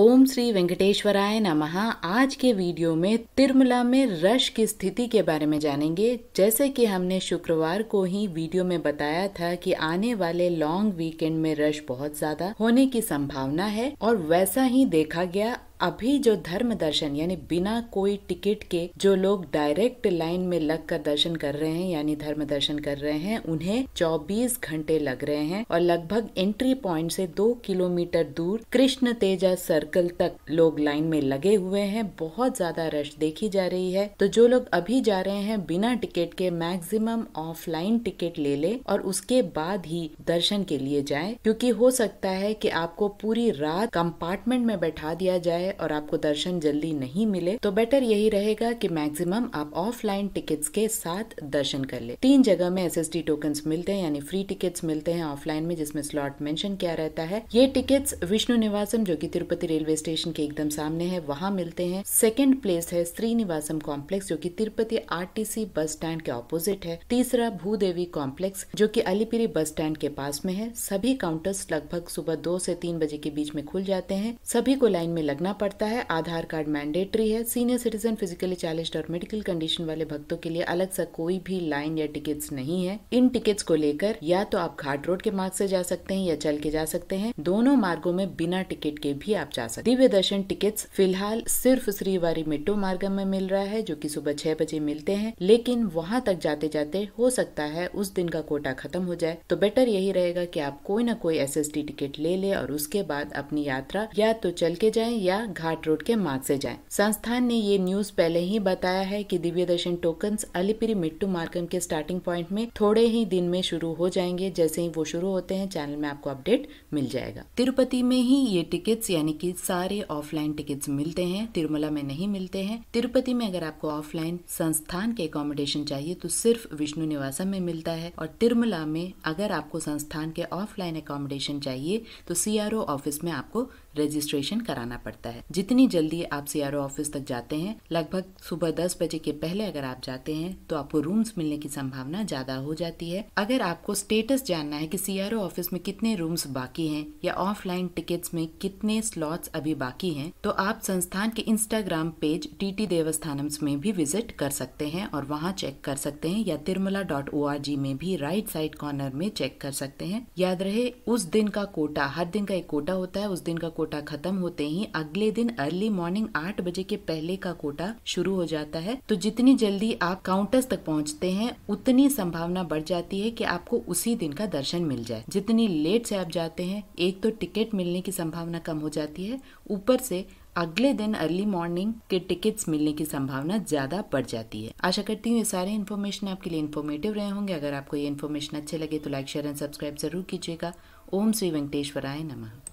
ओम श्री वेंकटेश्वराय नमः आज के वीडियो में तिरमला में रश की स्थिति के बारे में जानेंगे जैसे कि हमने शुक्रवार को ही वीडियो में बताया था कि आने वाले लॉन्ग वीकेंड में रश बहुत ज्यादा होने की संभावना है और वैसा ही देखा गया अभी जो धर्म दर्शन यानी बिना कोई टिकट के जो लोग डायरेक्ट लाइन में लग कर दर्शन कर रहे हैं यानी धर्म दर्शन कर रहे हैं उन्हें 24 घंटे लग रहे हैं और लगभग एंट्री पॉइंट से दो किलोमीटर दूर कृष्ण तेजा सर्कल तक लोग लाइन में लगे हुए हैं बहुत ज्यादा रश देखी जा रही है तो जो लोग अभी जा रहे हैं बिना टिकट के मैक्सिमम ऑफलाइन टिकट ले ले और उसके बाद ही दर्शन के लिए जाए क्योंकि हो सकता है कि आपको पूरी रात कंपार्टमेंट में बैठा दिया जाए और आपको दर्शन जल्दी नहीं मिले तो बेटर यही रहेगा कि मैक्सिमम आप ऑफलाइन टिकट्स के साथ दर्शन कर ले तीन जगह में एस एस डी टोकन मिलते हैं यानी फ्री टिकट्स मिलते हैं ऑफलाइन में जिसमें स्लॉट मेंशन किया रहता है ये टिकट्स विष्णु निवासम जो कि तिरुपति रेलवे स्टेशन के एकदम सामने है वहाँ मिलते हैं सेकेंड प्लेस है श्रीनिवासम कॉम्प्लेक्स जो की तिरुपति आरटीसी बस स्टैंड के ऑपोजिट है तीसरा भूदेवी कॉम्प्लेक्स जो की अलीपिरी बस स्टैंड के पास में है सभी काउंटर्स लगभग सुबह दो से तीन बजे के बीच में खुल जाते हैं सभी को लाइन में लगना पड़ता है आधार कार्ड मैंडेटरी है सीनियर सिटीजन फिजिकली चैलेंज्ड और मेडिकल कंडीशन वाले भक्तों के लिए अलग सा कोई भी लाइन या टिकट्स नहीं है इन टिकट्स को लेकर या तो आप घाट रोड के मार्ग से जा सकते हैं या चल के जा सकते हैं दोनों मार्गो में बिना टिकट के भी आप जा सकते दिव्य दर्शन टिकट्स फिलहाल सिर्फ श्रीवारी मिट्टो मार्ग में मिल रहा है जो की सुबह छह बजे मिलते हैं लेकिन वहाँ तक जाते जाते हो सकता है उस दिन का कोटा खत्म हो जाए तो बेटर यही रहेगा की आप कोई ना कोई एस टिकट ले ले और उसके बाद अपनी यात्रा या तो चल के जाए या द्वारा घाट रोड के मार्ग से जाएं। संस्थान ने ये न्यूज पहले ही बताया है कि दिव्य दर्शन टोकन अलीपिरी मिट्टू मार्गम के स्टार्टिंग पॉइंट में थोड़े ही दिन में शुरू हो जाएंगे जैसे ही वो शुरू होते हैं चैनल में आपको अपडेट मिल जाएगा तिरुपति में ही ये टिकट्स यानी कि सारे ऑफलाइन टिकट्स मिलते हैं तिरुमला में नहीं मिलते हैं तिरुपति में अगर आपको ऑफलाइन संस्थान के अकोमोडेशन चाहिए तो सिर्फ विष्णु निवासम में मिलता है और तिरुमला में अगर आपको संस्थान के ऑफलाइन अकोमोडेशन चाहिए तो सीआरओ ऑफिस में आपको रजिस्ट्रेशन कराना पड़ता है जितनी जल्दी आप सी ऑफिस तक जाते हैं लगभग सुबह दस बजे के पहले अगर आप जाते हैं तो आपको रूम्स मिलने की संभावना ज्यादा हो जाती है अगर आपको स्टेटस जानना है कि सी ऑफिस में कितने रूम्स बाकी हैं या ऑफलाइन टिकट्स में कितने स्लॉट्स अभी बाकी हैं तो आप संस्थान के इंस्टाग्राम पेज टी टी में भी विजिट कर सकते हैं और वहाँ चेक कर सकते हैं या तिरमला डॉट ओ आर जी में भी राइट साइड कॉर्नर में चेक कर सकते हैं याद रहे उस दिन का कोटा हर दिन का एक कोटा होता है उस दिन का कोटा खत्म होते ही अगले दिन अर्ली मॉर्निंग आठ बजे के पहले का कोटा शुरू हो जाता है तो जितनी जल्दी आप काउंटर्स तक पहुंचते हैं उतनी संभावना बढ़ जाती है कि आपको उसी दिन का दर्शन मिल जाए जितनी लेट से आप जाते हैं एक तो टिकट मिलने की संभावना कम हो जाती है ऊपर से अगले दिन अर्ली मॉर्निंग के टिकट्स मिलने की संभावना ज्यादा बढ़ जाती है आशा करती हूँ ये सारे इन्फॉर्मेशन आपके लिए इन्फॉर्मेटिव रहे होंगे अगर आपको ये इन्फॉर्मेशन अच्छे लगे तो लाइक शेयर एंड सब्सक्राइब जरूर कीजिएगा ओम श्री वेंकटेश्वराय नमः